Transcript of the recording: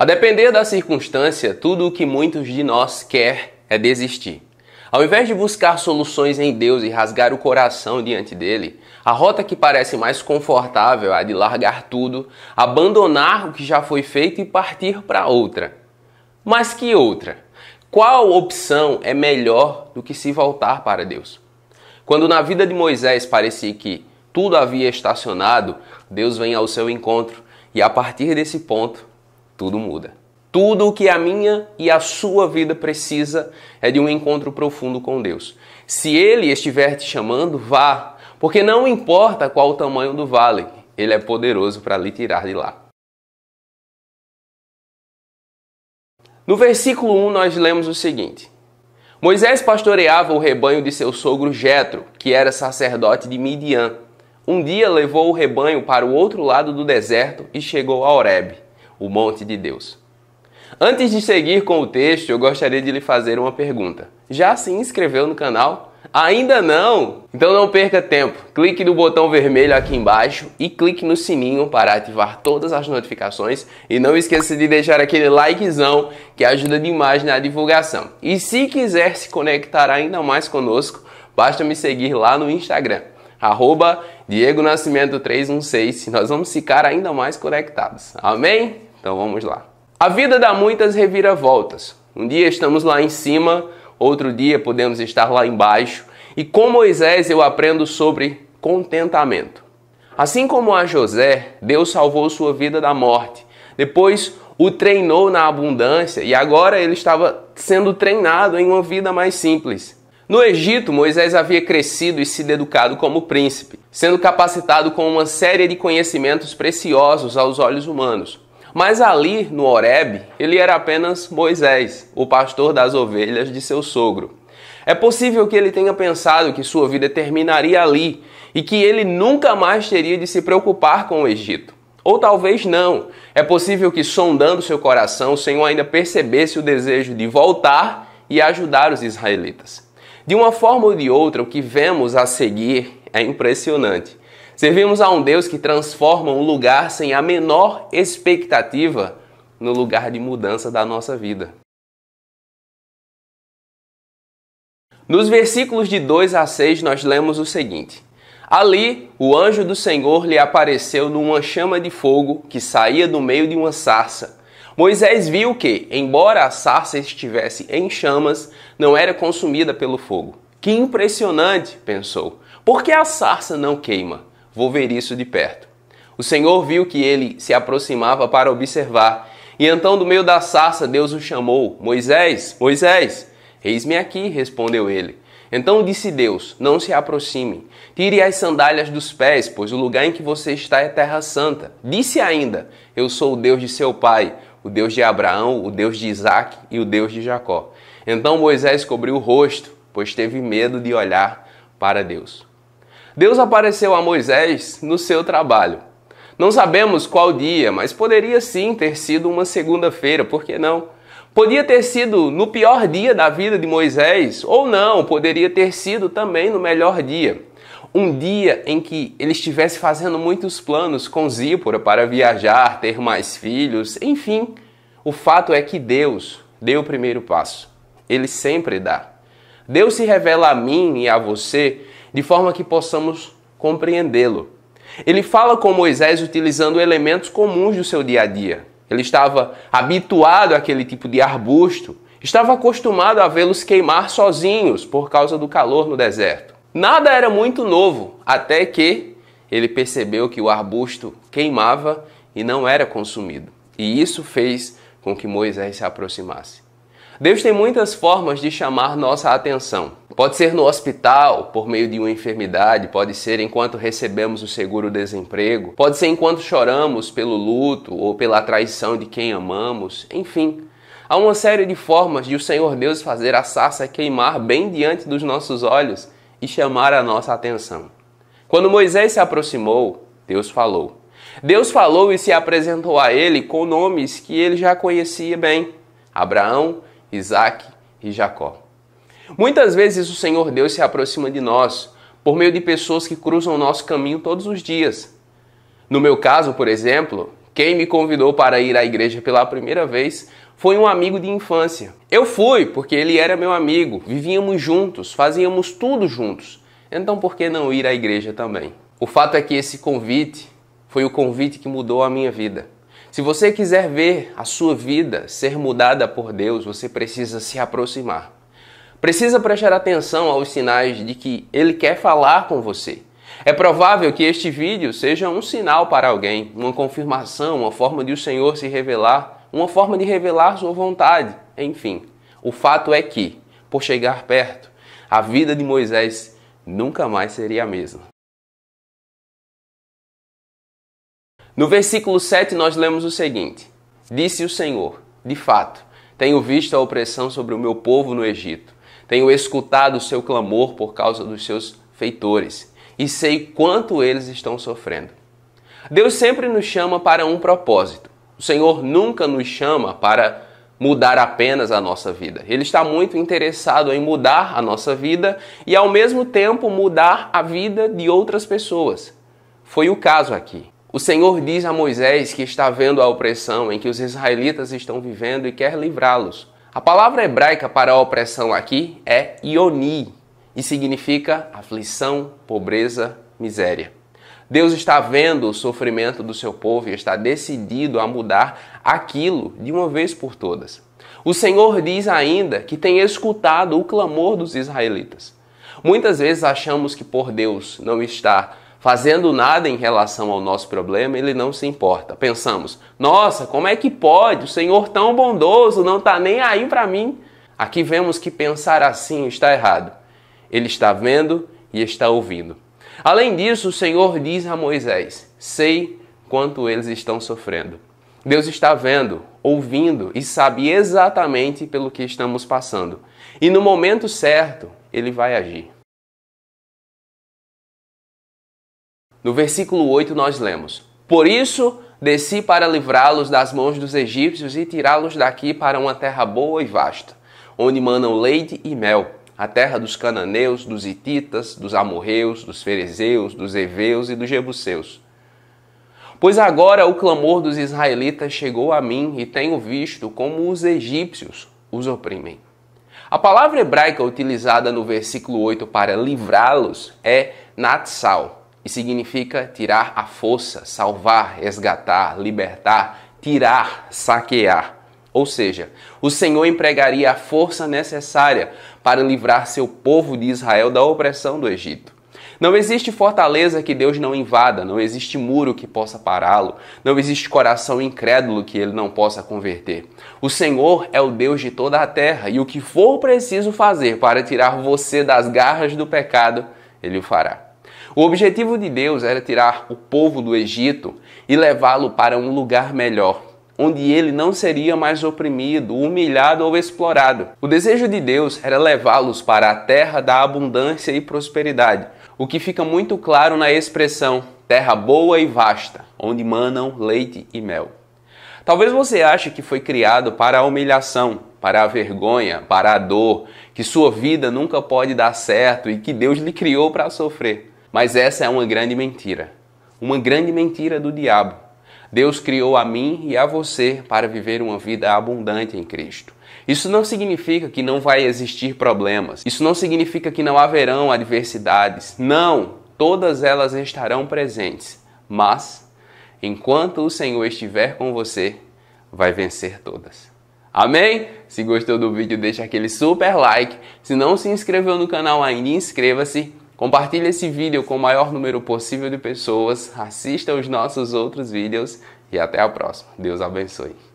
A depender da circunstância, tudo o que muitos de nós quer é desistir. Ao invés de buscar soluções em Deus e rasgar o coração diante dele, a rota que parece mais confortável é a de largar tudo, abandonar o que já foi feito e partir para outra. Mas que outra? Qual opção é melhor do que se voltar para Deus? Quando na vida de Moisés parecia que tudo havia estacionado, Deus vem ao seu encontro e a partir desse ponto tudo muda. Tudo o que a minha e a sua vida precisa é de um encontro profundo com Deus. Se Ele estiver te chamando, vá, porque não importa qual o tamanho do vale, Ele é poderoso para lhe tirar de lá. No versículo 1 nós lemos o seguinte: Moisés pastoreava o rebanho de seu sogro Jetro, que era sacerdote de Midian. Um dia levou o rebanho para o outro lado do deserto e chegou a Horebe o monte de Deus. Antes de seguir com o texto, eu gostaria de lhe fazer uma pergunta. Já se inscreveu no canal? Ainda não? Então não perca tempo. Clique no botão vermelho aqui embaixo e clique no sininho para ativar todas as notificações e não esqueça de deixar aquele likezão que ajuda demais na divulgação. E se quiser se conectar ainda mais conosco, basta me seguir lá no Instagram arroba Diego Nascimento 316 nós vamos ficar ainda mais conectados. Amém? Então vamos lá. A vida dá muitas reviravoltas. Um dia estamos lá em cima, outro dia podemos estar lá embaixo. E com Moisés eu aprendo sobre contentamento. Assim como a José, Deus salvou sua vida da morte. Depois o treinou na abundância e agora ele estava sendo treinado em uma vida mais simples. No Egito, Moisés havia crescido e se educado como príncipe, sendo capacitado com uma série de conhecimentos preciosos aos olhos humanos. Mas ali no Horeb, ele era apenas Moisés, o pastor das ovelhas de seu sogro. É possível que ele tenha pensado que sua vida terminaria ali e que ele nunca mais teria de se preocupar com o Egito. Ou talvez não. É possível que, sondando seu coração, o Senhor ainda percebesse o desejo de voltar e ajudar os israelitas. De uma forma ou de outra, o que vemos a seguir é impressionante. Servimos a um Deus que transforma um lugar sem a menor expectativa no lugar de mudança da nossa vida. Nos versículos de 2 a 6, nós lemos o seguinte: Ali, o anjo do Senhor lhe apareceu numa chama de fogo que saía do meio de uma sarça. Moisés viu que, embora a sarça estivesse em chamas, não era consumida pelo fogo. Que impressionante, pensou. Por que a sarça não queima? vou ver isso de perto. O Senhor viu que ele se aproximava para observar, e então do meio da sarça Deus o chamou: Moisés, Moisés, eis-me aqui, respondeu ele. Então disse Deus: Não se aproxime, tire as sandálias dos pés, pois o lugar em que você está é terra santa. Disse ainda: Eu sou o Deus de seu pai, o Deus de Abraão, o Deus de Isaac e o Deus de Jacó. Então Moisés cobriu o rosto, pois teve medo de olhar para Deus. Deus apareceu a Moisés no seu trabalho. Não sabemos qual dia, mas poderia sim ter sido uma segunda-feira, por que não? Podia ter sido no pior dia da vida de Moisés, ou não, poderia ter sido também no melhor dia. Um dia em que ele estivesse fazendo muitos planos com Zípora para viajar, ter mais filhos, enfim. O fato é que Deus deu o primeiro passo. Ele sempre dá. Deus se revela a mim e a você de forma que possamos compreendê-lo. Ele fala com Moisés utilizando elementos comuns do seu dia a dia. Ele estava habituado àquele tipo de arbusto, estava acostumado a vê-los queimar sozinhos por causa do calor no deserto. Nada era muito novo, até que ele percebeu que o arbusto queimava e não era consumido. E isso fez com que Moisés se aproximasse. Deus tem muitas formas de chamar nossa atenção. Pode ser no hospital, por meio de uma enfermidade, pode ser enquanto recebemos o seguro-desemprego, pode ser enquanto choramos pelo luto ou pela traição de quem amamos, enfim. Há uma série de formas de o Senhor Deus fazer a sarça queimar bem diante dos nossos olhos e chamar a nossa atenção. Quando Moisés se aproximou, Deus falou. Deus falou e se apresentou a ele com nomes que ele já conhecia bem: Abraão, Isaque e Jacó. Muitas vezes o Senhor Deus se aproxima de nós por meio de pessoas que cruzam o nosso caminho todos os dias. No meu caso, por exemplo, quem me convidou para ir à igreja pela primeira vez foi um amigo de infância. Eu fui porque ele era meu amigo, vivíamos juntos, fazíamos tudo juntos. Então por que não ir à igreja também? O fato é que esse convite foi o convite que mudou a minha vida. Se você quiser ver a sua vida ser mudada por Deus, você precisa se aproximar. Precisa prestar atenção aos sinais de que ele quer falar com você. É provável que este vídeo seja um sinal para alguém, uma confirmação, uma forma de o Senhor se revelar, uma forma de revelar sua vontade. Enfim, o fato é que, por chegar perto, a vida de Moisés nunca mais seria a mesma. No versículo 7, nós lemos o seguinte: Disse o Senhor: De fato, tenho visto a opressão sobre o meu povo no Egito tenho escutado o seu clamor por causa dos seus feitores e sei quanto eles estão sofrendo. Deus sempre nos chama para um propósito. O Senhor nunca nos chama para mudar apenas a nossa vida. Ele está muito interessado em mudar a nossa vida e, ao mesmo tempo, mudar a vida de outras pessoas. Foi o caso aqui. O Senhor diz a Moisés que está vendo a opressão em que os israelitas estão vivendo e quer livrá-los. A palavra hebraica para a opressão aqui é ioni e significa aflição, pobreza, miséria. Deus está vendo o sofrimento do seu povo e está decidido a mudar aquilo de uma vez por todas. O Senhor diz ainda que tem escutado o clamor dos israelitas. Muitas vezes achamos que por Deus não estar fazendo nada em relação ao nosso problema, ele não se importa. Pensamos, nossa, como é que pode? O Senhor tão bondoso não está nem aí para mim. Aqui vemos que pensar assim está errado. Ele está vendo e está ouvindo. Além disso, o Senhor diz a Moisés: Sei quanto eles estão sofrendo. Deus está vendo, ouvindo e sabe exatamente pelo que estamos passando. E no momento certo, ele vai agir. No versículo 8 nós lemos: Por isso desci para livrá-los das mãos dos egípcios e tirá-los daqui para uma terra boa e vasta, onde manam leite e mel, a terra dos cananeus, dos hititas, dos amorreus, dos ferezeus, dos heveus e dos jebuseus. Pois agora o clamor dos israelitas chegou a mim e tenho visto como os egípcios os oprimem. A palavra hebraica utilizada no versículo 8 para livrá-los é natsal, significa tirar a força, salvar, resgatar, libertar, tirar, saquear. Ou seja, o Senhor empregaria a força necessária para livrar seu povo de Israel da opressão do Egito. Não existe fortaleza que Deus não invada, não existe muro que possa pará-lo, não existe coração incrédulo que ele não possa converter. O Senhor é o Deus de toda a terra e o que for preciso fazer para tirar você das garras do pecado, ele o fará. O objetivo de Deus era tirar o povo do Egito e levá-lo para um lugar melhor, onde ele não seria mais oprimido, humilhado ou explorado. O desejo de Deus era levá-los para a terra da abundância e prosperidade, o que fica muito claro na expressão terra boa e vasta, onde manam leite e mel. Talvez você ache que foi criado para a humilhação, para a vergonha, para a dor, que sua vida nunca pode dar certo e que Deus lhe criou para sofrer. Mas essa é uma grande mentira. Uma grande mentira do diabo. Deus criou a mim e a você para viver uma vida abundante em Cristo. Isso não significa que não vai existir problemas. Isso não significa que não haverão adversidades. Não, todas elas estarão presentes. Mas enquanto o Senhor estiver com você, vai vencer todas. Amém? Se gostou do vídeo, deixa aquele super like. Se não se inscreveu no canal ainda, inscreva-se Compartilhe esse vídeo com o maior número possível de pessoas, assista os nossos outros vídeos e até a próxima. Deus abençoe.